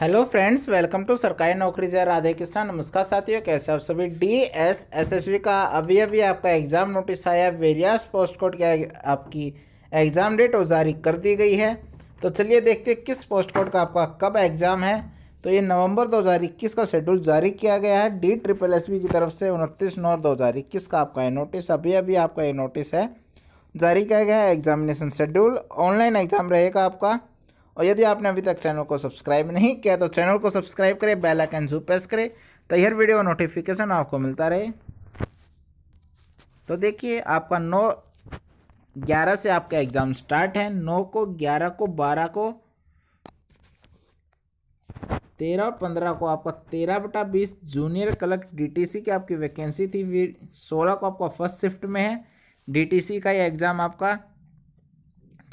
hello friends welcome to सरकारी नौकरी जय राधे कृष्णा नमस्कार साथियों कैसे आप सभी D S S S B का अभी अभी आपका एग्ज़ाम नोटिस आया वेरियस पोस्ट कोड की आपकी एग्ज़ाम डेट वो जारी कर दी गई है तो चलिए देखते हैं किस पोस्ट कोड का आपका कब एग्ज़ाम है तो ये नवंबर इक्कीस का शेड्यूल जारी किया गया है डी ट्रिपल एस बी की तरफ से उनतीस नौ दो का आपका ये नोटिस अभी अभी आपका ये नोटिस है जारी किया गया है एग्जामिनेशन शेड्यूल ऑनलाइन एग्ज़ाम रहेगा आपका और यदि आपने अभी तक चैनल को सब्सक्राइब नहीं किया तो चैनल को सब्सक्राइब करें बेल आइकन जरूर प्रेस करें तो हर वीडियो का नोटिफिकेशन आपको मिलता रहे तो देखिए आपका नौ ग्यारह से आपका एग्ज़ाम स्टार्ट है नौ को ग्यारह को बारह को तेरह और पंद्रह को आपका तेरह बटा बीस जूनियर क्लर्क डीटीसी की आपकी वैकेंसी थी फिर सोलह को आपका फर्स्ट शिफ्ट में है डीटीसी का ये एग्ज़ाम आपका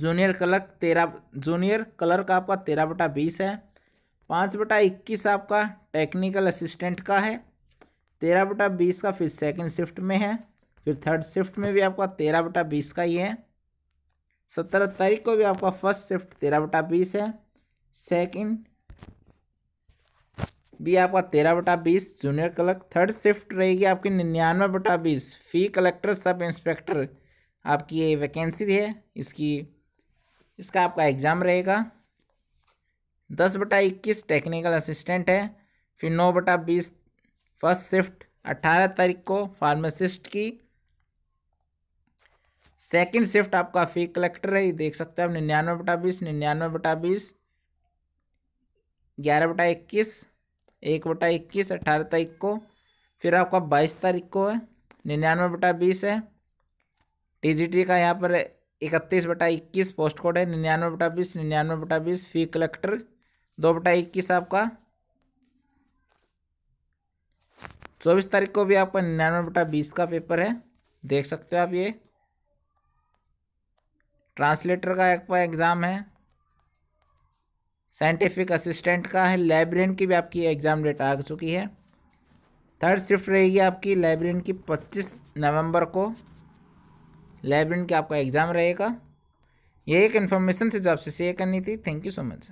जूनियर कलर तेरह जूनियर कलर का आपका तेरह बटा बीस है पाँच बटा इक्कीस आपका टेक्निकल असिस्टेंट का है तेरह बटा बीस का फिर सेकंड शिफ्ट में है फिर थर्ड शिफ्ट में भी आपका तेरह बटा बीस का ही है सत्रह तारीख को भी आपका फर्स्ट शिफ्ट तेरह बटा बीस है सेकंड भी आपका तेरह बटा बीस जूनियर क्लर्क थर्ड शिफ्ट रहेगी आपकी निन्यानवे बटा बीस फी कलेक्टर सब इंस्पेक्टर आपकी ये वैकेंसी है इसकी इसका आपका एग्ज़ाम रहेगा दस बटा इक्कीस टेक्निकल असिस्टेंट है फिर नौ बटा बीस फर्स्ट शिफ्ट अट्ठारह तारीख को फार्मासिस्ट की सेकंड शिफ्ट आपका फी कलेक्टर है ये देख सकते हो आप निन्यानवे बटा बीस निन्यानवे बटा बीस ग्यारह बटा इक्कीस एक बटा इक्कीस अट्ठारह तारीख को फिर आपका बाईस तारीख को है निन्यानवे बटा बीस है टी का यहाँ पर इकतीस बटा इक्कीस पोस्ट कोड है निन्यानवे बटा बीस निन्यानवे बटा बीस फी कलेक्टर दो बटा इक्कीस आपका चौबीस तारीख को भी आपका निन्यानवे बटा बीस का पेपर है देख सकते हो आप ये ट्रांसलेटर का एक एग्ज़ाम है साइंटिफिक असिस्टेंट का है लाइब्रेरियन की भी आपकी एग्ज़ाम डेट आ चुकी है थर्ड शिफ्ट रहेगी आपकी लाइब्रेरियन की पच्चीस नवंबर को लाइब्रेरी का आपका एग्ज़ाम रहेगा ये एक इन्फॉर्मेशन थी जो आपसे शेयर करनी थी थैंक यू सो मच